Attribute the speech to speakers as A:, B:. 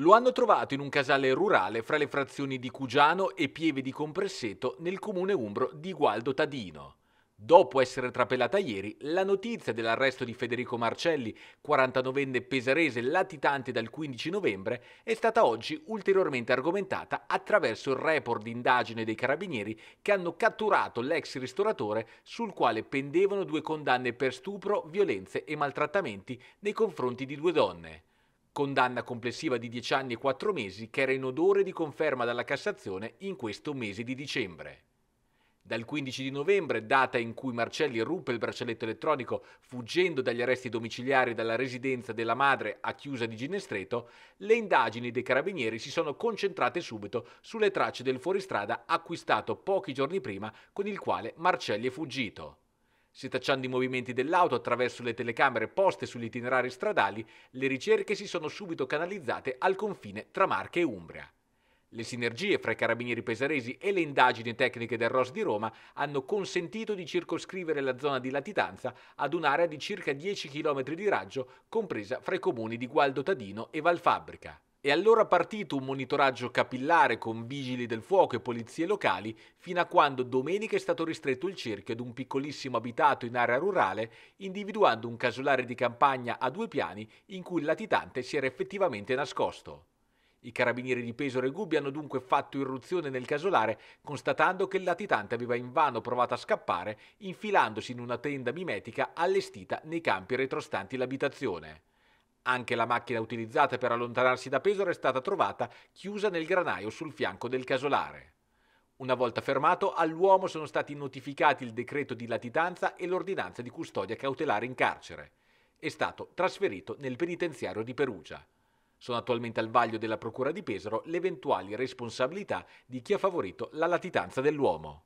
A: Lo hanno trovato in un casale rurale fra le frazioni di Cugiano e Pieve di Compresseto nel comune umbro di Gualdo Tadino. Dopo essere trapelata ieri, la notizia dell'arresto di Federico Marcelli, 49enne pesarese latitante dal 15 novembre, è stata oggi ulteriormente argomentata attraverso il report d'indagine dei carabinieri che hanno catturato l'ex ristoratore sul quale pendevano due condanne per stupro, violenze e maltrattamenti nei confronti di due donne condanna complessiva di 10 anni e 4 mesi che era in odore di conferma dalla Cassazione in questo mese di dicembre. Dal 15 di novembre, data in cui Marcelli ruppe il braccialetto elettronico fuggendo dagli arresti domiciliari dalla residenza della madre a Chiusa di Ginestreto, le indagini dei carabinieri si sono concentrate subito sulle tracce del fuoristrada acquistato pochi giorni prima con il quale Marcelli è fuggito. Si tacciando i movimenti dell'auto attraverso le telecamere poste sugli itinerari stradali, le ricerche si sono subito canalizzate al confine tra Marche e Umbria. Le sinergie fra i carabinieri pesaresi e le indagini tecniche del ROS di Roma hanno consentito di circoscrivere la zona di latitanza ad un'area di circa 10 km di raggio compresa fra i comuni di Gualdo Tadino e Valfabbrica. È allora partito un monitoraggio capillare con vigili del fuoco e polizie locali fino a quando domenica è stato ristretto il cerchio ad un piccolissimo abitato in area rurale, individuando un casolare di campagna a due piani in cui il latitante si era effettivamente nascosto. I carabinieri di Pesaro e Gubbio hanno dunque fatto irruzione nel casolare, constatando che il latitante aveva invano provato a scappare, infilandosi in una tenda mimetica allestita nei campi retrostanti l'abitazione. Anche la macchina utilizzata per allontanarsi da Pesaro è stata trovata chiusa nel granaio sul fianco del casolare. Una volta fermato, all'uomo sono stati notificati il decreto di latitanza e l'ordinanza di custodia cautelare in carcere. È stato trasferito nel penitenziario di Perugia. Sono attualmente al vaglio della Procura di Pesaro le eventuali responsabilità di chi ha favorito la latitanza dell'uomo.